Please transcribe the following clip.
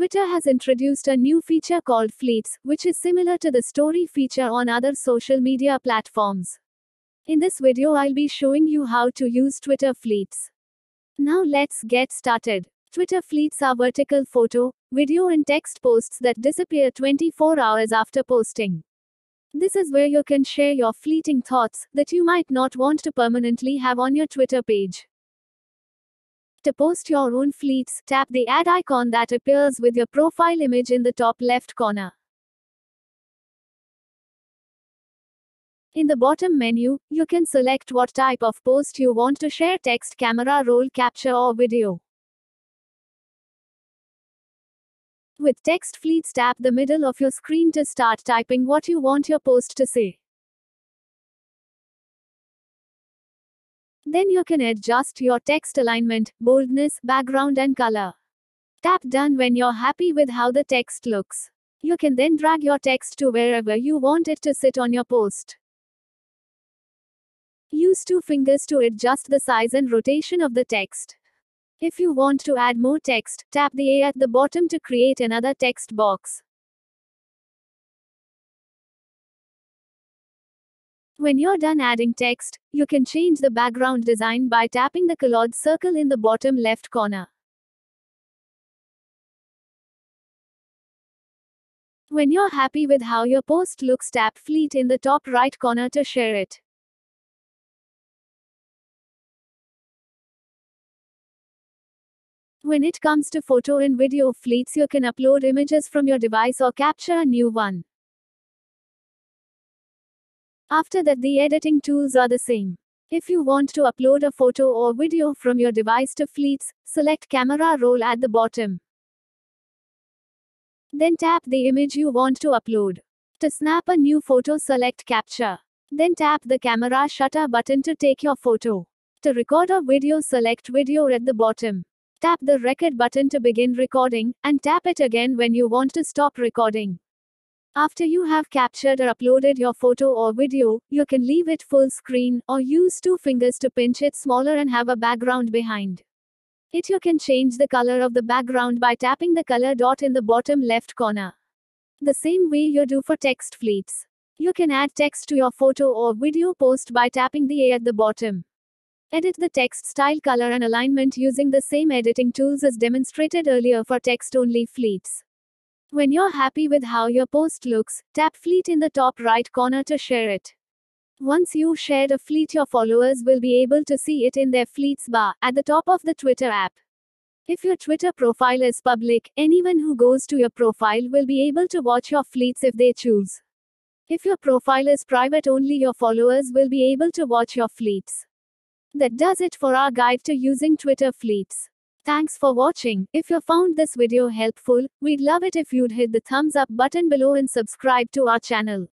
Twitter has introduced a new feature called Fleets, which is similar to the story feature on other social media platforms. In this video I'll be showing you how to use Twitter Fleets. Now let's get started. Twitter Fleets are vertical photo, video and text posts that disappear 24 hours after posting. This is where you can share your fleeting thoughts that you might not want to permanently have on your Twitter page. To post your own fleets, tap the add icon that appears with your profile image in the top left corner. In the bottom menu, you can select what type of post you want to share text, camera, roll, capture, or video. With text fleets, tap the middle of your screen to start typing what you want your post to say. Then you can adjust your text alignment, boldness, background and color. Tap done when you're happy with how the text looks. You can then drag your text to wherever you want it to sit on your post. Use two fingers to adjust the size and rotation of the text. If you want to add more text, tap the A at the bottom to create another text box. When you're done adding text, you can change the background design by tapping the colored circle in the bottom left corner. When you're happy with how your post looks tap Fleet in the top right corner to share it. When it comes to photo and video fleets you can upload images from your device or capture a new one. After that the editing tools are the same. If you want to upload a photo or video from your device to Fleets, select camera roll at the bottom. Then tap the image you want to upload. To snap a new photo select capture. Then tap the camera shutter button to take your photo. To record a video select video at the bottom. Tap the record button to begin recording and tap it again when you want to stop recording. After you have captured or uploaded your photo or video, you can leave it full screen or use two fingers to pinch it smaller and have a background behind. It you can change the color of the background by tapping the color dot in the bottom left corner. The same way you do for text fleets. You can add text to your photo or video post by tapping the A at the bottom. Edit the text style color and alignment using the same editing tools as demonstrated earlier for text-only fleets. When you're happy with how your post looks, tap Fleet in the top right corner to share it. Once you've shared a fleet, your followers will be able to see it in their fleets bar at the top of the Twitter app. If your Twitter profile is public, anyone who goes to your profile will be able to watch your fleets if they choose. If your profile is private, only your followers will be able to watch your fleets. That does it for our guide to using Twitter fleets. Thanks for watching. If you found this video helpful, we'd love it if you'd hit the thumbs up button below and subscribe to our channel.